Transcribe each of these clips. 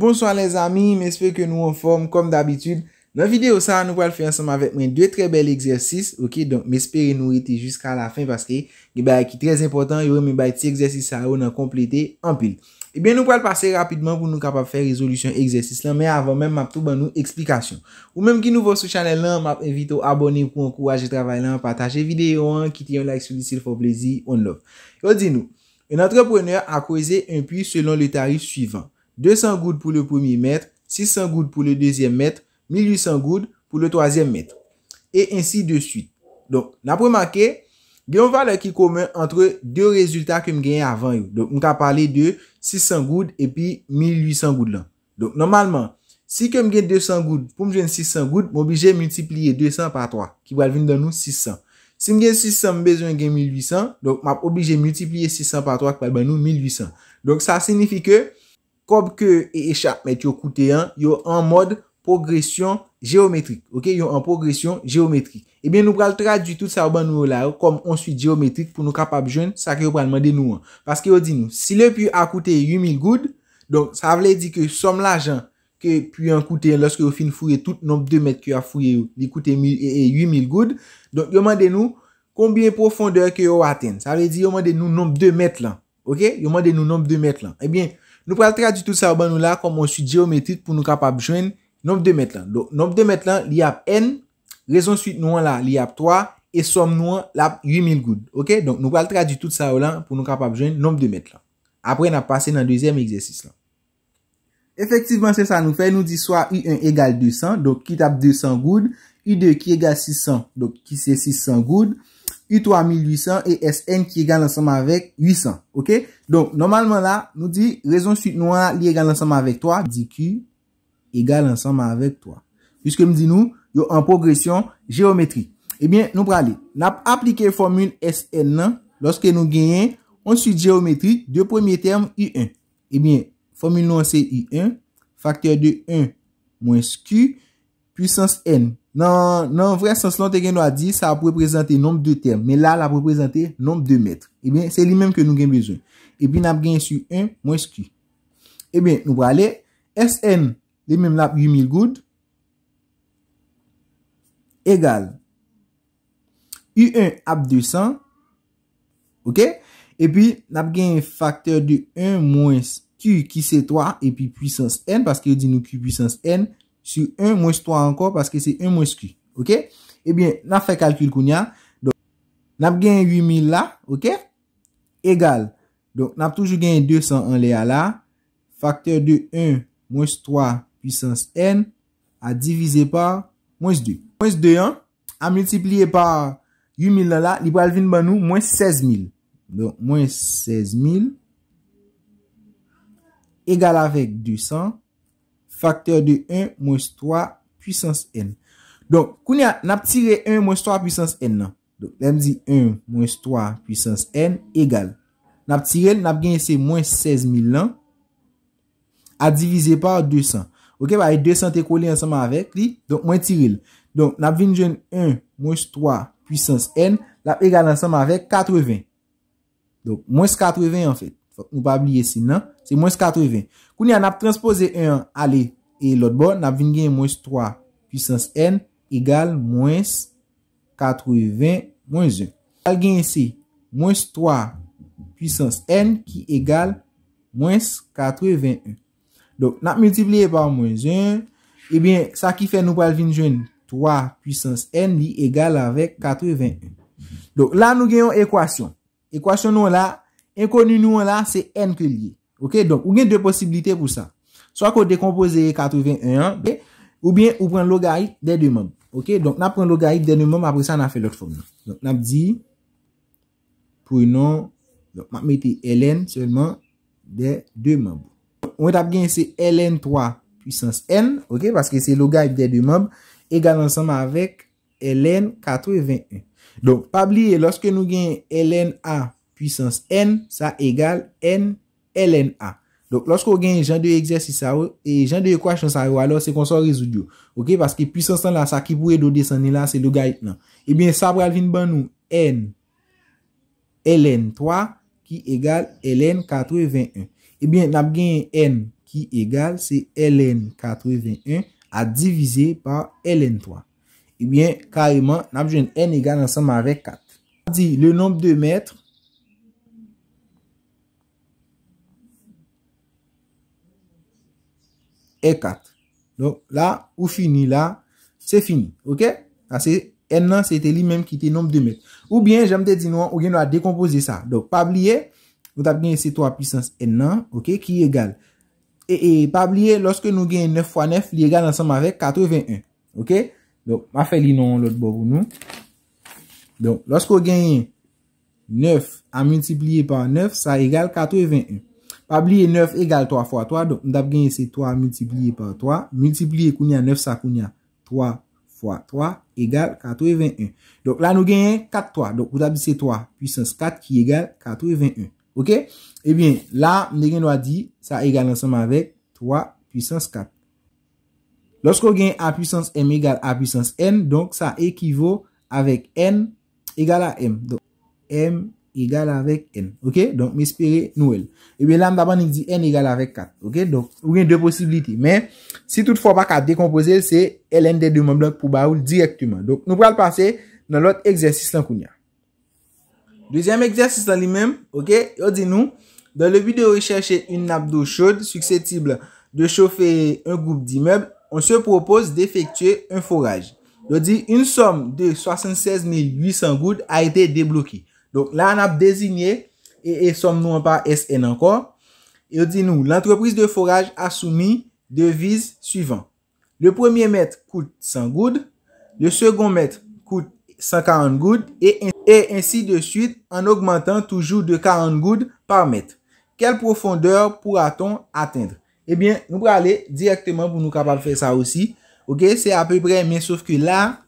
Bonsoir les amis, m'espere ke nou an forme kom d'abitude. Nan videyo sa, nou pal fè ansem avèk mwen dwe tre bel eksersis. Ok, donk m'espere nou ite jiska la fin, paske ki trez important, yo mwen bay ti eksersis sa ou nan komplete an pil. Ebyen, nou pal pase rapidman pou nou kapap fè rezolusyon eksersis lan, men avon men map tou ban nou eksplikasyon. Ou menm ki nou vò sou chanel lan, map evite ou abone pou an kouwaj e travay lan, pataje videyo an, ki ti yon like sou disil fò plezi, on lò. Yo di nou, un antrepreneur akwese un pi selon le tarif suivant. 200 goud pou le premier mètre, 600 goud pou le deuxième mètre, 1800 goud pou le troisième mètre. Et ainsi de suite. Donc, n'a pou m'a ke, gen yon vale ki koumen entre 2 rezultat ke m'gen yon avant yon. Donc, m'ka pale de 600 goud epi 1800 goud lan. Donc, normalman, si ke m'gen 200 goud, pou m'jen 600 goud, m'oblije multiplie 200 pa 3, ki wale vin dan nou 600. Si m'gen 600, m'bezwen gen 1800, donc m'ap oblije multiplie 600 pa 3, ki wale bin nou 1800. Donc, sa signifi ke Kob ke e echa, met yo koute an, yo an mod progresyon geometrik. Ok, yo an progresyon geometrik. Ebyen nou pral tradu tout sa ou ban nou la ou, kom on suit geometrik pou nou kapap joun, sa ki yo pral mande nou an. Paske yo di nou, si le pi a koute 8000 goud, donk sa vle di ke som la jan, ke pi an koute an loske yo fin fouye tout nombe 2 mètre ki a fouye, li koute 8000 e, e, goud, donk yo mande nou, kombye profondeur ki yo aten. Sa vle di yo mande nou nombe 2 mètre lan. Ok, yo mande nou nombe 2 mètre lan. Ebyen, Nou pral trajitout sa ou ban nou la komon sou diometrit pou nou kapap jwen nop 2 met lan. Don, nop 2 met lan li ap N, rezon sou nou an la li ap 3, e som nou an la ap 8000 goud. Ok, don nou pral trajitout sa ou lan pou nou kapap jwen nop 2 met lan. Apre nan pase nan 2e m eksersis lan. Efektivman se sa nou fe, nou di swa U1 egal 200, don ki tap 200 goud, U2 ki egal 600, don ki se 600 goud. U3800 et SN ki egal ansama vek 800. Ok, donk normalman la nou di rezon suit nou an li egal ansama vek 3. Di Q egal ansama vek 3. Piske m di nou yo an progresyon geometri. Ebyen eh nou prale, nap aplike formule SN nan. Lorske nou genyen, on suit geometri de premier term I1. Ebyen, eh formule nou an se I1. Faktor de 1 mwens Q, puissance N. Nan vre sens lan te gen nou a di, eh sa eh a preprezante nombe de term. Men la, la preprezante nombe de metre. E ben, se li menm ke nou gen bezon. E bin, nap gen su 1 mouns Q. E ben, nou wale SN, li menm la 8000 goud. Egal. U1 ap 200. Ok. E bin, nap gen faktor de 1 mouns Q, ki se 3. E bin, puissance N, paske yo di nou Q puissance N. Ok. Su 1 mwis 3 ankor, paske se 1 mwis ki. Ok? Ebyen, eh nap fe kalkul koun ya. Don, nap gen 8000 la. Ok? Egal. Don, nap toujou gen 201 le a la. Faktor 2, 1 mwis 3, pwisans N, a divize par mwis 2. Mwis 2 an, a multiplie par 8000 la la, li pou alvin ban nou, mwis 16000. Don, mwis 16000. Egal avek 200. Faktor de 1 mons 3 pwisans n. Don, koun ya nap tire 1 mons 3 pwisans n nan. Don, lèm di 1 mons 3 pwisans n egal. Nap tirel, nap genye se mons 16000 nan. A divize par 200. Ok, ba e 200 te kole ansama avek li. Don, mons tirel. Don, nap venjen 1 mons 3 pwisans n. Lap egal ansama avek 80. Don, mons 80 an fèt. Nou pa bliye se nan. Se mouns 80. Kouni an ap transpose 1 alè. E lot bon. An ap vin gen mouns 3 puissance n. Egal mouns 80 mouns 1. Al gen se mouns 3 puissance n. Ki egal mouns 81. Donk nan ap multipliye pa mouns 1. Ebyen eh sa ki fe nou pa vin jwen. 3 puissance n li egal avek 81. Donk la nou gen yon ekwasyon. Ekwasyon nou la. E koni nou an la, se n ke liye. Ok, donk, ou gen dwe posibilite pou sa. Soak ou dekompose 81, ou bien ou pren logaritm de dwe mob. Ok, donk, nan pren logaritm de dwe mob, apre sa nan fè lòk fòm. Donk, nan di, pou yon, donk, man mette ln, selman, de dwe mob. Ou en tap gen se ln 3, puissance n, ok, paske se logaritm de dwe mob, egal ansama avèk ln 81. Donk, pa bli, lòske nou gen ln a, Puissance n, sa egale n ln a. Donc, losko gen gen de eksersi sa ou, e gen de ekwasyon sa ou, alo se konsol rezou diyo. Ok, paske puissance tan la sa ki pou e do de san ni la, se lo ga it nan. Ebyen, sa pralvin ban nou, n ln 3 ki egale ln 81. Ebyen, nap gen n ki egale, se ln 81, a divize par ln 3. Ebyen, kareman, nap gen n egale ansam avek 4. A di, le nombe de metre, E 4. Donc, la, ou fini la, se fini. Ok? Ase, n nan, se ete li menm ki te nombe de met. Ou bien, jame te di nou an, ou gen nou a dekompose sa. Donc, pa bliye, nou tap gen se 3 pwisans n nan, ok? Ki egal. E, e, pa bliye, loske nou gen 9 x 9, li egal ansam avek 81. Ok? Donc, ma fe li nou an lot bovou nou. Donc, loske ou gen 9 a multipliye pa 9, sa egal 81. Ok? Pa bliye 9 egal 3 x 3. Donk mdap genye se 3 x 3. Multipliye kounya 9 sa kounya 3 x 3. Egal 4 x 21. Donk la nou genye 4 x 3. Donk mdap di se 3 x 4 ki egal 4 x 21. Ok. Ebyen eh la mdek genye do a di. Sa egal ansama vek 3 x 4. Lorsko genye a pwisans M egal a pwisans N. Donk sa ekivo avek N egal a M. Donk M. Egal avèk n. Ok. Donk mi espere nou el. Ebe lan daban ni di n egal avèk 4. Ok. Donk ou gen 2 posibiliti. Men. Si tout fò pa 4 dekompose. Se elen de demoblok pou baoul direktouman. Donk nou pral passe nan lot egzersis lan kounya. Dezyem egzersis lan li men. Ok. Yodi nou. Donk le vide recherche un nabdo chod. Suksetible de choffe un goup di meb. On se propose de effectue un foraj. Donk di yon som de 76800 goup a ete debloki. Donk la an ap designe, e som nou an pa SN ankon, e di nou, l'entreprise de foraj asoumi devise suivant. Le premier mètre koute 100 goud, le second mètre koute 140 goud, e ansi de suite an augmentant toujou de 40 goud par mètre. Kel profondeur poura ton atteindre? Ebyen, eh nou prale direktman pou nou kapal fè sa osi. Ok, se apè pre, men souf ki la...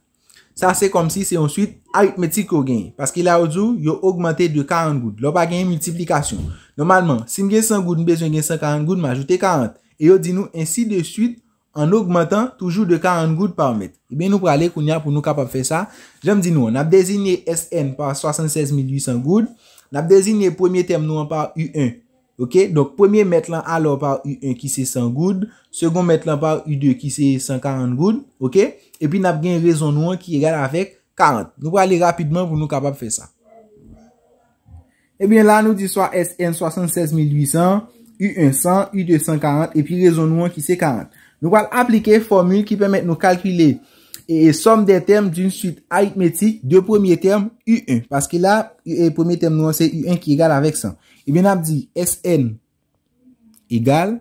Sa se kom si se yon suite aritmetik yo genye. Paske la yo djou yo augmente de 40 goud. Lo pa genye multiplikasyon. Nomalman, si m genye 100 goud, m bezwen genye 140 goud, ma ajoute 40. E yo di nou ensi de suite, an augmentan toujou de 40 goud pa omet. E eh ben nou prale koun ya pou nou kapap fe sa. Je m di nou, nap dezine SN pa 76800 goud. Nap dezine premier tem nou an pa U1. Ok, donk premye met lan alor par U1 ki se 100 goud, segon met lan par U2 ki se 140 goud, ok, epi nap gen rezonouan ki egal avèk 40. Nou wale rapidman pou nou kapap fè sa. Epi lan nou di swa SN 76800, U1 100, U2 140, epi rezonouan ki se 40. Nou wale aplike formule ki pèmèt nou kalkile. Et somme des termes d'une suite aritmetique de premier terme U1. Parce que là, premier terme nous, c'est U1 qui égale avec 100. Et bien, nous avons dit SN égale.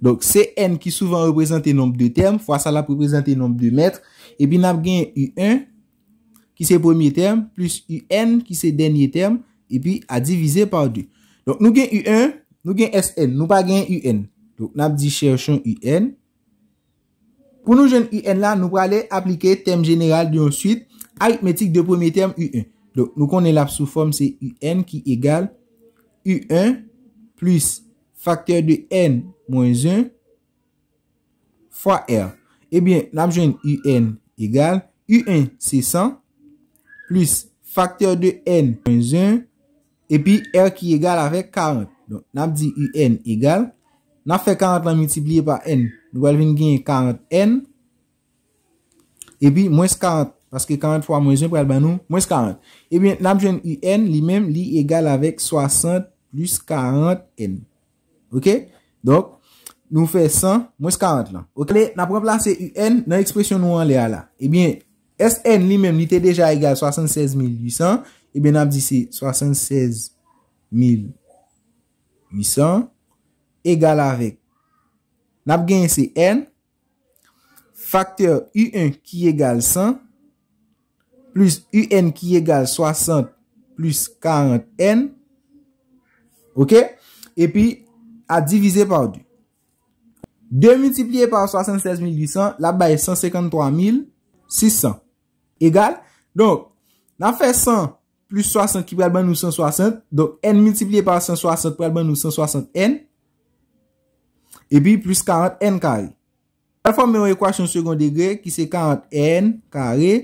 Donc, CN qui souvent représente le nombre de termes, fois ça là, représente le nombre de mètres. Et bien, nous avons gagné U1, qui c'est premier terme, plus UN, qui c'est dernier terme, et puis à diviser par 2. Donc, nous gagnons U1, nous gagnons SN, nous ne gagnons pas UN. Donc, nous avons dit cherchons UN. Pou nou jen UN la, nou pou ale aplike tem jeneral di onsuit. Aritmetik de pomey tem UN. Nou konen lap sou form se UN ki egal UN plus faktor de N mounz 1 fwa R. Ebyen, nam jen UN egal. UN se 100 plus faktor de N mounz 1. Ebyen, R ki egal avek 40. Nam jen UN egal. Nam fwe 40 nan moutiplye pa N mounz 1. Nou wèl vin gwen 40 N. E bi, mwes 40. Paske 43 mwes 1, pou wèl ban nou, mwes 40. E bi, nan ap jwen U N, li men, li egal avek 60 plus 40 N. Ok? Dok, nou fè 100 mwes 40 lan. Ok, le, nan ap wèl plase U N, nan ekspresyon nou an le ala. E bi, SN li men, li te deja egal 76 800. E bi, nan ap di se 76 800 egal avek. N ap genye se n. Faktor u1 ki egal 100. Plus un ki egal 60 plus 40n. Ok. E pi a divize pa ou du. 2 multipliye pa ou 76800. La baye 153600. Egal. Donk. N ap fe 100 plus 60 ki prelban nou 160. Donk n multipliye pa ou 160 prelban nou 160n. Ok. Epi, plus 40 n kare. Al fombe yon ekwasyon seconde degre, ki se 40 n kare,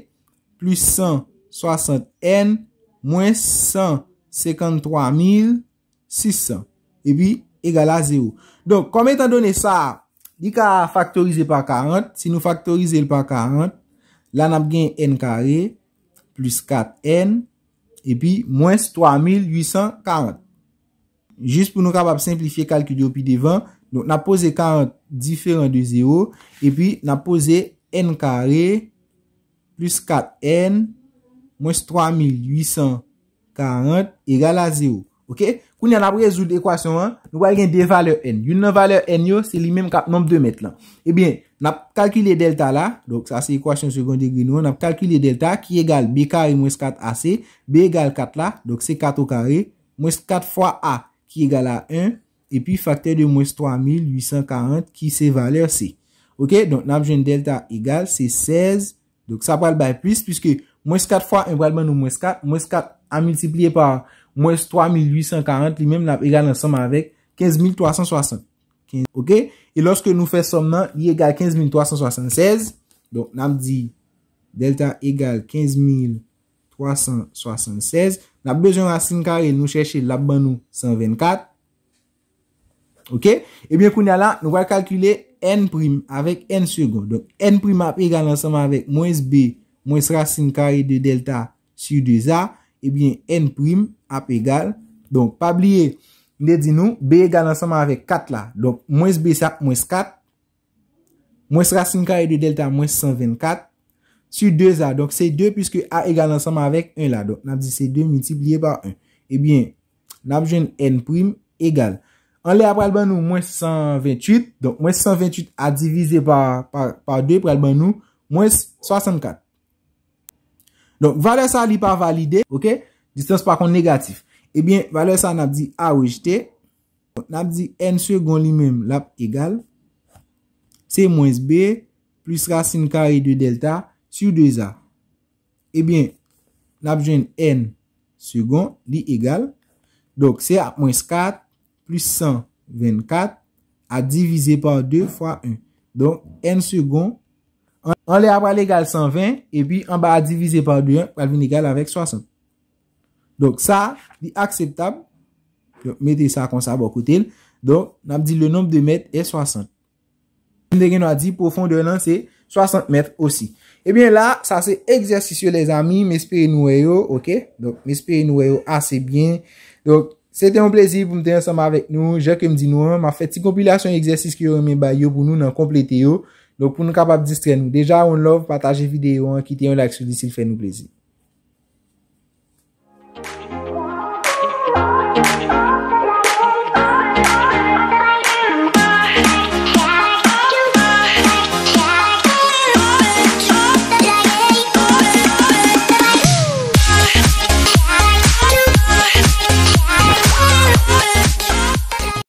plus 100, 60 n, mwen 100, 53 600. Epi, egala 0. Donk, konmè tan donè sa, di ka faktorize pa 40, si nou faktorize pa 40, lan ap gen n kare, plus 4 n, epi, mwen 3 840. Jist pou nou kapap simplifiye kalky di opi de 20, Nou, na pose 40 diferent de 0. E pi, na pose n kare plus 4n mwenche 3840 egal a 0. Ok? Kouni an aprejou de ekwasyon an, nou wè gen devalèr n. Yon nan valèr n yo, se li menm kap nombe de mèt lan. E eh bin, nap kalkile delta la. Donc, sa se ekwasyon seconde de gri nou. Nap kalkile delta ki egal b kare mwenche 4ac. B egal 4 la. Donc, se 4 kare mwenche 4 fwa a ki egal a 1 mwenche. epi fakte de mwes 3840 ki se valeur se. Ok, donk nan ap jen delta egal se 16, donk sa pal bay plus, pwiske mwes 4 fwa en bradman nou mwes 4, mwes 4 a multipliye par mwes 3840, li menm nan ap egal nan soman avek 15360. Ok, e loske nou fè soman, li egal 15376, donk nan ap di delta egal 15376, nan ap bejoun asin kare nou chèche lab ban nou 124, Ok, ebyen eh koun ala, nou voye kalkule n prim avèk n sègon. Donk, n prim ap egal ansèman avèk mwèz b mwèz rasin kare de delta sur 2 a. Ebyen, eh n prim ap egal. Donk, pa blye, mwen de di nou, b egal ansèman avèk 4 la. Donk, mwèz b sap mwèz 4, mwèz rasin kare de delta mwèz 124 sur 2 a. Donk, se 2 pwiske a egal ansèman avèk 1 la. Donk, nan di se 2 mwèz liye eh ba 1. Ebyen, nan vjen n prim egal. An lè ap pral ban nou mouns 128. Donk mouns 128 a divize par 2 pral ban nou mouns 64. Donk valè sa li pa valide. Ok. Distans pa kon negatif. Ebyen eh valè sa nap di a ou jt. Nap di n second li mèm lap egal. Se mouns b plus rasin kari 2 delta sur 2 a. Ebyen eh nap jen n second li egal. Donk se ap mouns 4. plus 124, bon a divise par 2, fwa 1. Don, en second, an le apal egal 120, e pi, an ba a divise par 2, apal vin egal avek 60. Don, sa, di akseptab, mette sa kon sa bokotil, don, nam di, le nombe de mette, e 60. Ndegeno a di, pou fon de nan, se 60 mette osi. E eh bien la, sa se egzersisye les ami, mespeye noue eh yo, ok? Don, mespeye noue eh yo, ase bien. Don, Se te yon plezi pou mte yon soma vek nou, jè ke mdi nou an, ma fè ti kompilasyon yon eksersis ki yon ame ba yo pou nou nan komplete yo, lò pou nou kapab distre nou. Deja, on lòv pataje videyo an, ki te yon like sou disil fè nou plezi.